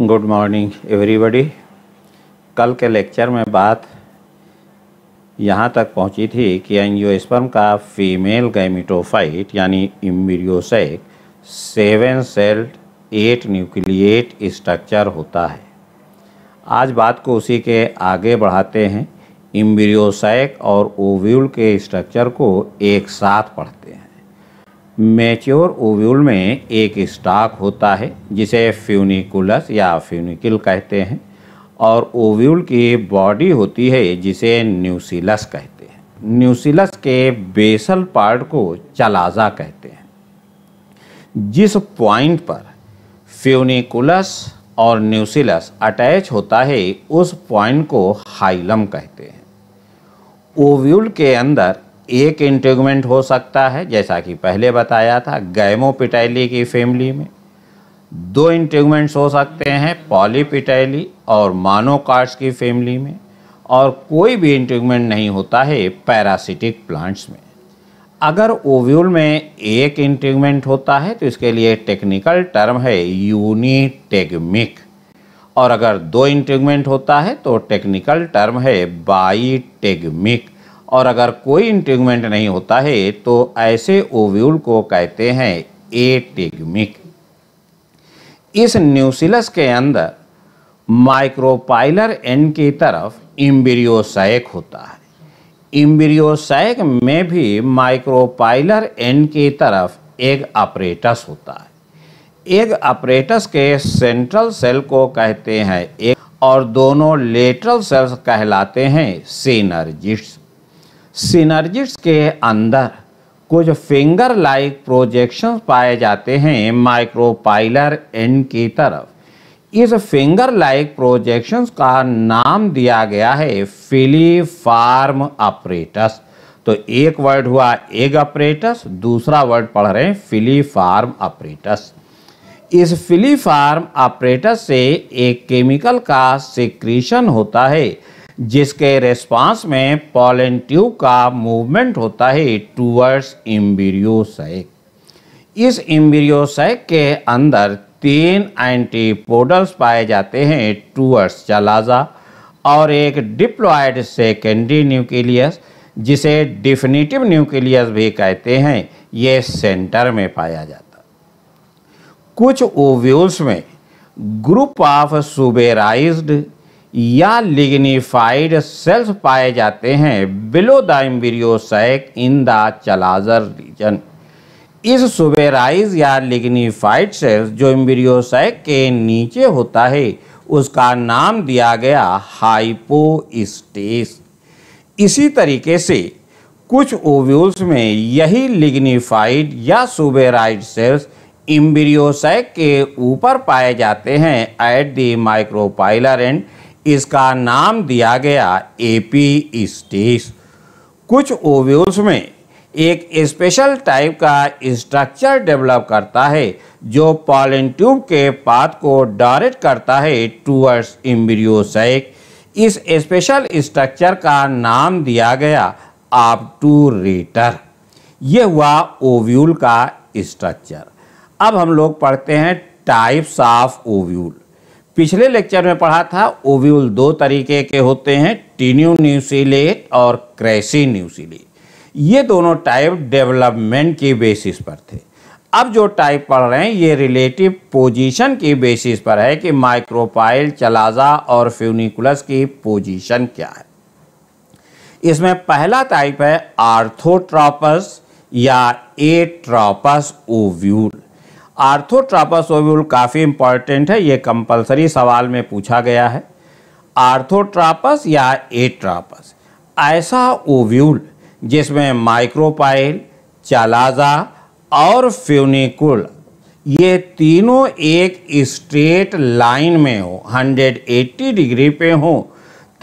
good morning everybody कल के lecture में बात यहाँ तक पहुँची थी कि एंजियोस्पर्म का फीमेल गैमिटोफाइट यानी embryo sac seven celled eight nucleate structure होता है आज बात को उसी के आगे बढ़ाते हैं इम्बिरियोसैक और ओव्यूल के स्ट्रक्चर को एक साथ पढ़ते हैं मैच्योर ओव्यूल में एक स्टाक होता है जिसे फ्यूनिकुलस या फ्यूनिकल कहते हैं और ओव्यूल की बॉडी होती है जिसे न्यूसिलस कहते हैं न्यूसिलस के बेसल पार्ट को चलाजा कहते हैं जिस पॉइंट पर फ्यूनिकुलस और न्यूसिलस अटैच होता है उस पॉइंट को हाइलम कहते हैं ओव्यूल के अंदर एक इंटेगमेंट हो सकता है जैसा कि पहले बताया था गैमोपिटैली की फैमिली में दो इंटेगमेंट्स हो सकते हैं पॉलीपिटैली और मानोकार्ड्स की फैमिली में और कोई भी इंटेगमेंट नहीं होता है पैरासिटिक प्लांट्स में अगर ओव्यूल में एक इंटेगमेंट होता है तो इसके लिए टेक्निकल टर्म है यूनिटेगमिक और अगर दो इंटेगमेंट होता है तो टेक्निकल टर्म है बाईटेगमिक और अगर कोई इंटेगमेंट नहीं होता है तो ऐसे ओव्यूल को कहते हैं एटेगमिक इस न्यूसिलस के अंदर माइक्रोपाइलर एंड की तरफ इम्ब्रियोसैक होता है इम्ब्रियोसैक में भी माइक्रोपाइलर एंड की तरफ एक ऑपरेटस होता है एक ऑपरेटस के सेंट्रल सेल को कहते हैं एक और दोनों लेटरल सेल्स कहलाते हैं सीनर्जिस्ट सिनर्जिट्स के अंदर कुछ फिंगर लाइक प्रोजेक्शंस पाए जाते हैं माइक्रोपाइलर एंड की तरफ इस फिंगर लाइक प्रोजेक्शंस का नाम दिया गया है फिलीफार्म ऑपरेटस तो एक वर्ड हुआ एग ऑपरेटस दूसरा वर्ड पढ़ रहे हैं फिलीफार्म ऑपरेटस इस फिलीफार्म ऑपरेटस से एक केमिकल का सिक्रीशन होता है जिसके रेस्पॉन्स में पॉलन ट्यूब का मूवमेंट होता है टूवर्ड्स इम्बीरियोसैक इस इम्बीरियोसैक के अंदर तीन एंटीपोडल्स पाए जाते हैं टूअर्स चलाजा और एक डिप्लॉयड सेकेंडरी न्यूक्लियस जिसे डिफिनेटिव न्यूक्लियस भी कहते हैं ये सेंटर में पाया जाता कुछ ओव्यूल्स में ग्रुप ऑफ सुबेराइज्ड या लिग्निफाइड सेल्स पाए जाते हैं below the embryo sac in the chalazal region इस सुबेराइज या लिग्निफाइड सेल्स जो एम्ब्रियोसैक के नीचे होता है उसका नाम दिया गया हाइपोस्टेस इसी तरीके से कुछ ओव्यूल्स में यही लिग्निफाइड या सुबेराइड सेल्स इम्ब्रियोसैक के ऊपर पाए जाते हैं एट द माइक्रोपाइलर एंड इसका नाम दिया गया एपी स्टेस कुछ ओव्यूल्स में एक स्पेशल टाइप का स्ट्रक्चर डेवलप करता है जो पॉलिन ट्यूब के पात को डायरेक्ट करता है टूअर्ड्स इम्ब्रियोसैक इस स्पेशल स्ट्रक्चर का नाम दिया गया आप टू रेटर यह हुआ ओव्यूल का स्ट्रक्चर अब हम लोग पढ़ते हैं टाइप्स ऑफ ओव्यूल पिछले लेक्चर में पढ़ा था ओव्यूल दो तरीके के होते हैं टीन्यू न्यूसिलेट और क्रेसी न्यूसिलेट ये दोनों टाइप डेवलपमेंट की बेसिस पर थे अब जो टाइप पढ़ रहे हैं ये रिलेटिव पोजीशन की बेसिस पर है कि माइक्रोपाइल चलाजा और फ्यूनिकुलस की पोजीशन क्या है इसमें पहला टाइप है आर्थोट्रॉपस या एट्रॉपस ओव्यूल आर्थोट्रापासोव्यूल काफ़ी इंपॉर्टेंट है ये कंपलसरी सवाल में पूछा गया है आर्थोट्रापस या एट्रापस ऐसा ओव्यूल जिसमें माइक्रोपाइल चालाजा और फ्यूनिकुल ये तीनों एक स्ट्रेट लाइन में हो 180 डिग्री पे हो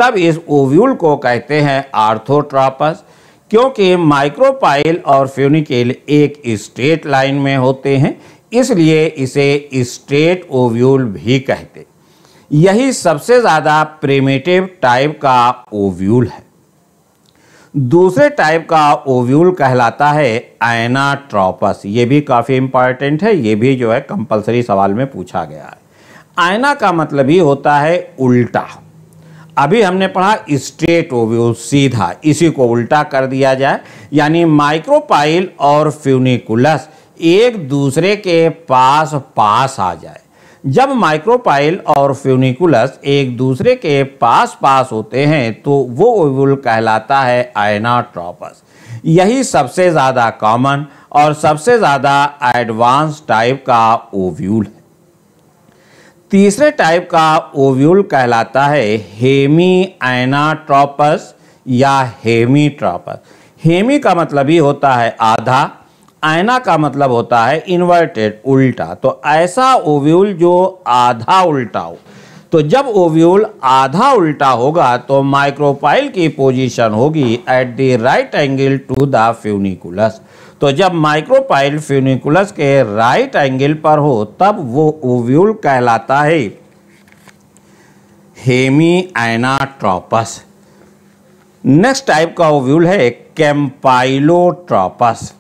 तब इस ओव्यूल को कहते हैं आर्थोट्रापस क्योंकि माइक्रोपाइल और फ्यूनिकल एक स्ट्रेट लाइन में होते हैं इसलिए इसे स्ट्रेट ओव्यूल भी कहते यही सबसे ज़्यादा प्रेमेटिव टाइप का ओव्यूल है दूसरे टाइप का ओव्यूल कहलाता है आयनाट्रॉपस ये भी काफ़ी इंपॉर्टेंट है ये भी जो है कंपलसरी सवाल में पूछा गया है आयना का मतलब ही होता है उल्टा अभी हमने पढ़ा स्ट्रेट ओव्यूल सीधा इसी को उल्टा कर दिया जाए यानी माइक्रोपाइल और फ्यूनिकुलस एक दूसरे के पास पास आ जाए जब माइक्रोपाइल और फ्यूनिकुलस एक दूसरे के पास पास होते हैं तो वो ओवुल कहलाता है आयनाट्रॉपस यही सबसे ज़्यादा कॉमन और सबसे ज़्यादा एडवांस टाइप का ओव्यूल है तीसरे टाइप का ओव्यूल कहलाता है हेमी आयनाट्रॉपस या ट्रॉपस हेमी का मतलब ही होता है आधा आयना का मतलब होता है इन्वर्टेड उल्टा तो ऐसा ओव्यूल जो आधा उल्टा हो तो जब ओव्यूल आधा उल्टा होगा तो माइक्रोपाइल की पोजीशन होगी at the right angle to the funiculus तो जब माइक्रोपाइल फ्यूनिकुलस के राइट एंगल पर हो तब वो ओव्यूल कहलाता है हेमी एनाट्रॉपस नेक्स्ट टाइप का ओव्यूल है कैम्पाइलोट्रॉपस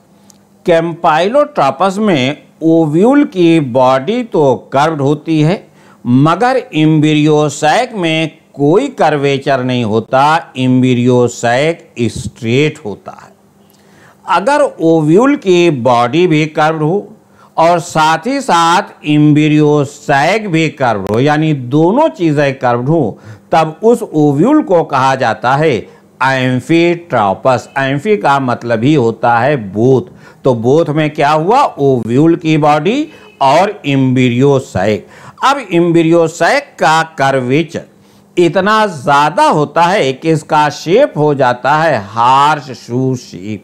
कैम्पाइलोट्रापस में ओव्यूल की बॉडी तो कर्व्ड होती है मगर इम्बिरियोसैक में कोई कर्वेचर नहीं होता इम्बिरियोसैक स्ट्रेट होता है अगर ओव्यूल की बॉडी भी कर्व्ड हो और साथ ही साथ इम्बिरियोसैक भी कर्व्ड हो यानी दोनों चीज़ें कर्व्ड हो तब उस ओव्यूल को कहा जाता है एम्फी ट्रॉपस एम्फी का मतलब ही होता है बोथ तो बोथ में क्या हुआ ओव्यूल की बॉडी और इम्बिरियोसैक अब इम्बिरियोसैक का कर्वेचर इतना ज़्यादा होता है कि इसका शेप हो जाता है horseshoe shape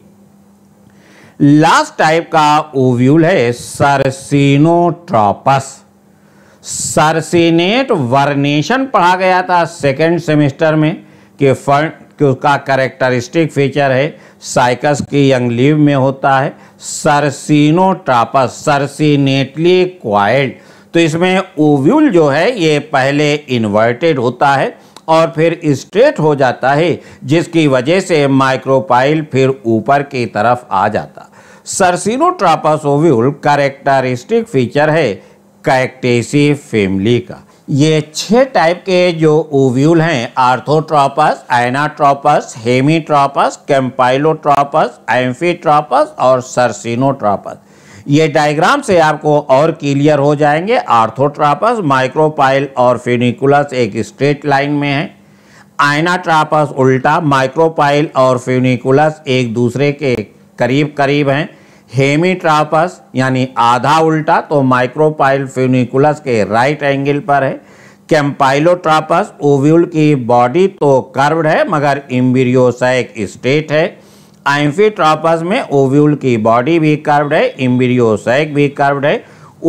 last type का ओव्यूल है सरसिनोट्रॉपस सरसिनेट वर्नेशन पढ़ा गया था सेकेंड सेमेस्टर में कि कि उसका करेक्टरिस्टिक फीचर है साइकस की यंग लीव में होता है सरसिनोट्रापस सरसिनेटली क्वाइल्ड तो इसमें ओव्यूल जो है ये पहले इन्वर्टेड होता है और फिर स्ट्रेट हो जाता है जिसकी वजह से माइक्रोपाइल फिर ऊपर की तरफ आ जाता सरसिनोट्रापस ओव्यूल करेक्टरिस्टिक फीचर है कैक्टेसी फैमिली का ये छह टाइप के जो ओव्यूल हैं आर्थोट्रॉपस आइनाट्रॉपस हेमीट्रॉपस कैम्पाइलोट्रॉपस एम्फीट्रॉपस और सरसिनोट्रॉपस ये डायग्राम से आपको और क्लियर हो जाएंगे आर्थोट्रॉपस माइक्रोपाइल और फ्यूनिकुलस एक स्ट्रेट लाइन में है आइनाट्रॉपस उल्टा माइक्रोपाइल और फ्यूनिकुलस एक दूसरे के करीब करीब हैं हेमीट्रापस यानी आधा उल्टा तो माइक्रोपाइल फ्यूनिकुलस के राइट एंगल पर है कैम्पाइलोट्रापस ओव्यूल की बॉडी तो कर्व्ड है मगर इम्बिरियोसाइक स्टेट है ट्रापस में ओव्यूल की बॉडी भी कर्व्ड है इम्बिरियोसाइक भी कर्व्ड है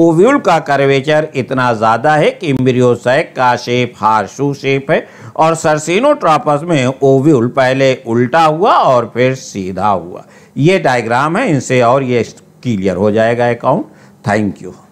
ओव्यूल का कर्वेचर इतना ज़्यादा है कि इम्बिरियोसाइक का शेप हारशू शेप है और सरसिनोट्रापस में ओव्यूल पहले उल्टा हुआ और फिर सीधा हुआ ये डायग्राम है इनसे और ये क्लियर हो जाएगा अकाउंट थैंक यू